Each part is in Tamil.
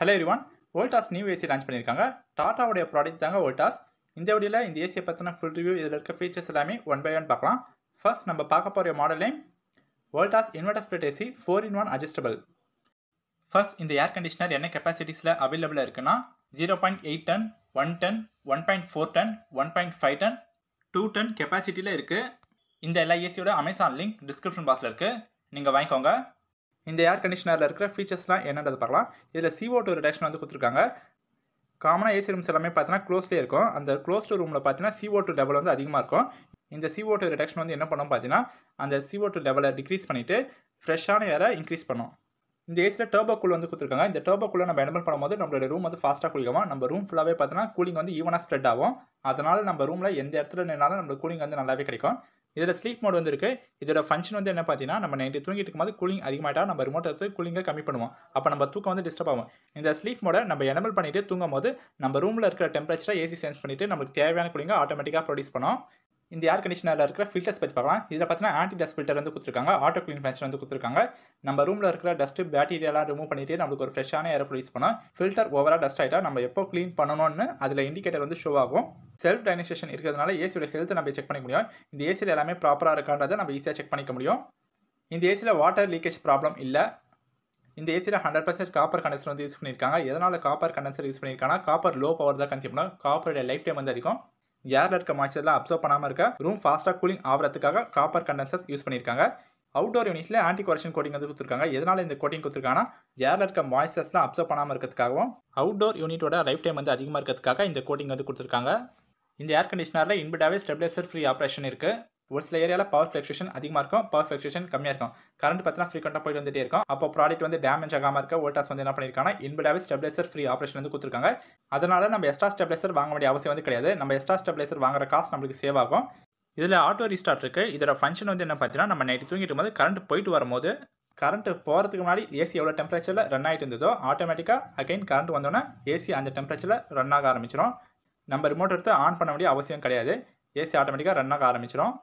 hello everyone Voltas new AC launch பண்ணியிருக்காங்க டாட்டாவுடைய ப்ராடக்ட் தாங்க வோல்டாஸ் இந்த வீடியோவில் இந்த ஏசியை பற்றின ஃபுல் ரிவ்யூ இதில் இருக்க ஃபீச்சர்ஸ் எல்லாமே ஒன் பை ஒன் பார்க்கலாம் ஃபர்ஸ்ட் நம்ம பார்க்க போகிற model name Voltas inverter split AC four in one adjustable first இந்த ஏர் கண்டிஷனர் என்ன கெப்பாசிட்டிஸில் அவைலபிளாக இருக்குன்னா zero point eight ton one ton one point four ton one point five ton two ton கெப்பாசிட்டியில் இருக்குது இந்த எல்லா ஏசியோட அமேசான் லிங்க் டிஸ்கிரிப்ஷன் பாக்ஸில் இருக்குது நீங்கள் வாங்கிக்கோங்க இந்த ஏர் கண்டிஷனரில் இருக்கிற ஃபீச்சர்ஸ்லாம் என்னன்றது பார்க்கலாம் இதில் சிஓ டூ ரிடக்ஷன் வந்து கொடுத்துருக்காங்க காமனாக ஏசி ரூம்ஸ் எல்லாமே பார்த்தீங்கன்னா க்ளோஸ்லேயே இருக்கும் அந்த க்ளோஸ்டு ரூமில் பார்த்தீங்கன்னா சிஓ டூ லெவல் வந்து அதிகமாக இருக்கும் இந்த சிஓ டூ ரிடக்ஷன் வந்து என்ன பண்ணோம் பார்த்தீங்கன்னா அந்த சிஓ டூ லெவலை டிக்ரீஸ் பண்ணிவிட்டு ஃப்ரெஷ்ஷான ஏரை இன்க்ரீஸ் பண்ணும் இந்த ஏசியில் டர்போ கூல் வந்து கொடுத்துருக்காங்க இந்த டர்போ கூலை நம்ம எனபிள் பண்ணும்போது நம்மளோட ரூம் வந்து ஃபாஸ்ட்டாக குளிக்கவும் நம்ம ரூம் ஃபுல்லாகவே பார்த்தோன்னா கூலிங் வந்து ஈவனாக ஸ்ப்ரெட் ஆகும் அதனால் நம்ம ரூமில் எந்த இடத்துல நின்னாலும் நம்மளுக்கு கூலிங் வந்து நல்லாவே கிடைக்கும் இதில் ஸ்லீப் மோட் வந்து இருக்குது இதோட ஃபங்க்ஷன் வந்து என்ன பார்த்தீங்கன்னா நம்ம நைட்டு தூங்கிட்டு இருக்கும்போது கூலிங் அதிகமாகிட்டா நம்ம ரிமோட் எடுத்து கூலிங்கை கம்மி பண்ணுவோம் அப்போ நம்ம தூக்கம் வந்து டிஸ்டர்ப் ஆகும் இந்த ஸ்லீப் மோடை நம்ம எனபிள் பண்ணிவிட்டு தூங்கும் போது நம்ம ரூமில் இருக்கிற டெம்பரேச்சரை ஏசி சென்ஸ் பண்ணிவிட்டு நம்மளுக்கு தேவையான கூலிங்கை ஆட்டோமேட்டிக்காக ப்ரொடியூஸ் பண்ணோம் இந்த ஏர் கண்டிஷனரில் இருக்கிற ஃபில்டர்ஸ் பற்றி பார்க்கலாம் இதில் பார்த்தீங்கன்னா ஆன்டி டஸ்ட் ஃபில்டர் வந்து கொடுத்துருக்காங்க ஆட்டோ க்ளீன் ஃபங்க்ஷன் வந்து கொடுத்துருக்காங்க நம்ம ரூமில் இருக்கிற டஸ்ட்டு பேக்டீரியாலாம் ரிமூவ் பண்ணிட்டு நம்மளுக்கு ஒரு ஃப்ரெஷ்ஷான ஏர் ப்ரொடியூஸ் பண்ணோம் ஃபில்டர் ஓவராக டஸ்ட் ஆகிட்டா நம்ம எப்போ க்ளீன் பண்ணணும்னு அதில் இண்டிகேட்டர் வந்து ஷோ ஆகும் செல்ஃப் டைனிசேஷன் இருக்கிறதுனால ஏசியோட ஹெல்த் நம்ம செக் பண்ணிக்க முடியும் இந்த ஏசியில் எல்லாமே ப்ராப்பராக இருக்கான்றதை நம்ம ஈஸியாக செக் பண்ணிக்க முடியும் இந்த ஏசியில் வாட்டர் லீக்கேஜ் ப்ராப்ளம் இல்லை இந்த ஏசியில் ஹண்ட்ரட் பர்சன்ட் காப்பர் கண்டென்சர் வந்து யூஸ் பண்ணியிருக்காங்க எதனால் காப்பர் கண்டென்சர் யூஸ் பண்ணியிருக்காங்கன்னா காப்பர் லோ பவர் தான் கன்சியூம் பண்ணுவோம் காப்பரோட லைஃப் டைம் வந்து அதிகம் ஏர்ல இருக்க மாய்ச்சர்ல அப்சர்வ் பண்ணாமல் இருக்க ரூம் ஃபாஸ்டா கூலிங் ஆகிறதுக்காக காப்பர் கண்டென்சர்ஸ் யூஸ் பண்ணியிருக்காங்க அவுட்டோர் யூனிட்டில் ஆன்டி கொரப்ஷன் கோட்டிங் வந்து கொடுத்துருக்காங்க எதனால் இந்த கோட்டிங் கொடுத்துருக்காங்கன்னா ஏர்ல இருக்க மாய்ச்சர்ஸ்லாம் அப்சர்வ் பண்ணாமல் இருக்கிறதுக்காகவும் அவுட்டோர் யூனிட்டோட லைஃப் டைம் வந்து அதிகமாக இருக்கிறதுக்காக இந்த கோட்டிங் வந்து கொடுத்துருக்காங்க இந்த ஏர் கண்டிஷனரில் இன்பிடாவே ஸ்டெபிலைசர் ஃப்ரீ ஆப்ரேஷன் இருக்குது ஒரு சில ஏரியாவில் பவர் ஃப்ளக்ஷேஷன் அதிகமாக இருக்கும் பவர் ஃப்ளக்ஷேஷன் கம்மியாக இருக்கும் கரண்ட் பார்த்தீங்கன்னா ஃப்ரீக்வெண்ட்டாக போயிட்டு வந்துட்டே இருக்கும் அப்போ ப்ராடக்ட் வந்து டேமேஜ் ஆகாமல் இருக்க வோல்டாஸ் வந்து என்ன பண்ணியிருக்காங்க இன்பிடாவே ஸ்டெபிலைசர் ஃப்ரீ ஆப்ரேஷன் வந்து கொடுத்துருக்காங்க அதனால் நம்ம எஸ்ட்ரா ஸ்டெபிலைசர் வாங்க வேண்டிய அவசியம் வந்து கிடையாது நம்ம எஸ்ட்ரா ஸ்டெபிலைசர் வாங்குற காசு நம்மளுக்கு சேவ் ஆகும் இதில் ஆட்டோ ரீஸ்டார்ட் இருக்குது இதோட ஃபங்க்ஷன் வந்து என்ன பார்த்தீங்கன்னா நம்ம நைட்டு தூங்கிட்டு போது கரண்ட் போயிட்டு வரும்போது கரண்ட் போகிறதுக்கு முன்னாடி ஏசி எவ்வளோ டெம்பரேச்சரில் ரன் ஆகிட்டு இருந்ததோ ஆட்டோமேட்டிக்காக அகைன் கரண்ட் வந்தோன்னே ஏசி அந்த டெம்பரேச்சரில் ரன் ஆக ஆரம்பிச்சிடும் நம்ம ரிமோட் எடுத்து ஆன் பண்ண வேண்டிய அவசியம் கிடையாது ஏசி ஆட்டோமேட்டிக்காக ரன் ஆக ஆரம்பிச்சிடும்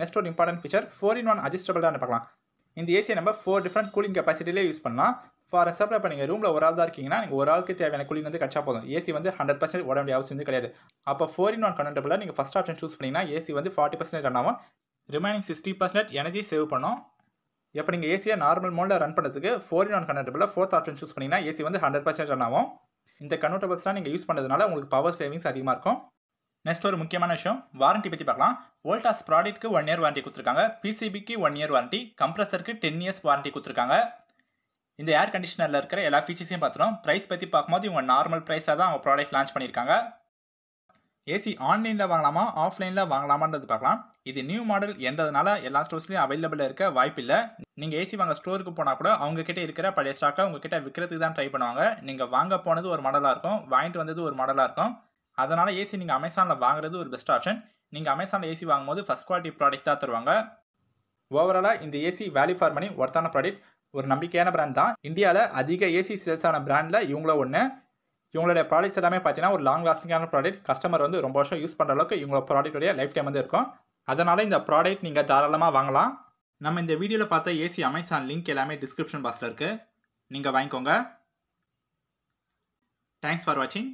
நெக்ஸ்ட் ஒரு important feature four in one adjustable தான் பார்க்கலாம் இந்த ஏசியை நம்ம ஃபோர் டிஃப்ரெண்ட் கூலிங் கெப்பாசிட்டிலே யூஸ் பண்ணலாம் ஃபார் எக்ஸாம்பிள் இப்போ நீங்கள் ரூமில் ஒரு ஆள் தான் இருக்கீங்கன்னா நீங்கள் ஒரு ஆளுக்கு தேவையான கூலிங் வந்து கிடச்சா போதும் ஏசி வந்து ஹண்ட்ரட் பர்சன்ட் ஓட வேண்டிய அவசியம் வந்து கிடையாது அப்போ ஃபோர் இன் ஒன் கன்வெர்டபிளாக நீங்கள் ஃபஸ்ட் ஆப்ஷன் சூஸ் பண்ணிங்கன்னா ஏசி வந்து ஃபார்ட்டி பர்சன்ட் ரன் ஆகும் remaining sixty percent energy save பண்ணோம் எப்போ நீங்கள் ஏசியை நார்மல் மோடில் ரன் பண்ணுறதுக்கு ஃபோர் இன் ஒன் கன்வெர்டபிளில் ஃபோர்த் ஆப்ஷன் சூஸ் பண்ணிங்கன்னா ஏசி வந்து ஹண்ட்ரட் பர்சன்ட் ரன் ஆகும் இந்த கன்வெர்டபிள்ஸ்லாம் நீங்கள் யூஸ் பண்ணுறதுனால உங்களுக்கு பவர் சேவிங்ஸ் அதிகமாக இருக்கும் நெக்ஸ்ட் ஒரு முக்கியமான விஷயம் வாரண்டி பற்றி பார்க்கலாம் வோல்டாஸ் ப்ராடக்ட்க்கு ஒன் இயர் வாரண்டி கொடுத்துருக்காங்க பிசிபிக்கு ஒன் இயர் வாரண்டி கம்ப்ரஸருக்கு டென் இயர்ஸ் வாரண்டி கொடுத்துருக்காங்க இந்த ஏர் கண்டிஷனரில் இருக்கிற எல்லா ஃபீச்சர்ஸையும் பார்த்துரும் ப்ரைஸ் பற்றி பார்க்கும்போது இவங்க நார்மல் ப்ரைஸாக தான் அவங்க ப்ராடக்ட் லான்ச் பண்ணியிருக்காங்க ஏசி ஆன்லைனில் வாங்கலாமா ஆஃப்லைனில் வாங்கலாமான்றது பார்க்கலாம் இது நியூ மாடல் என்றதுனால எல்லா ஸ்டோர்ஸ்லையும் அவைலபிளாக இருக்க வாய்ப்பில்லை நீங்கள் ஏசி வாங்க ஸ்டோருக்கு போனால் கூட அவங்கக்கிட்ட இருக்கிற பழைய ஸ்டாக்கை உங்ககிட்ட விற்கிறதுக்கு தான் ட்ரை பண்ணுவாங்க நீங்கள் வாங்க போனது ஒரு மாடலாக இருக்கும் வாங்கிட்டு வந்தது ஒரு மாடலாக இருக்கும் அதனால் ஏசி நீங்கள் அமேசானில் வாங்குறது ஒரு பெஸ்ட் ஆப்ஷன் நீங்கள் அமேசானில் ஏசி வாங்கும்போது ஃபஸ்ட் குவாலிட்டி ப்ராடக்ட் தான் தருவாங்க ஓவராலாக இந்த ஏசி வேல்யூ ஃபார் மணி ஒர்த்தான ப்ராடக்ட் ஒரு நம்பிக்கையான பிராண்ட் தான் இந்தியாவில் அதிக ஏசி சேல்ஸான ப்ராண்டில் பிராண்டில் இவங்கள ஒன்று இவங்களுடைய ப்ராடக்ட்ஸ் எல்லாமே பார்த்தீங்கன்னா ஒரு லாங் லாஸ்டிங்கான ப்ராடக்ட் கஸ்டமர் வந்து ரொம்ப வருஷம் யூஸ் பண்ணுற அளவுக்கு இவங்களோட ப்ராடக்ட்டுடைய லைஃப் டைம் வந்து இருக்கும் அதனால் இந்த ப்ராடக்ட் நீங்கள் தாராளமாக வாங்கலாம் நம்ம இந்த வீடியோவில் பார்த்த ஏசி அமேசான் லிங்க் எல்லாமே டிஸ்கிரிப்ஷன் பாக்ஸில் இருக்குது நீங்கள் வாங்கிக்கோங்க தேங்க்ஸ் ஃபார் வாட்சிங்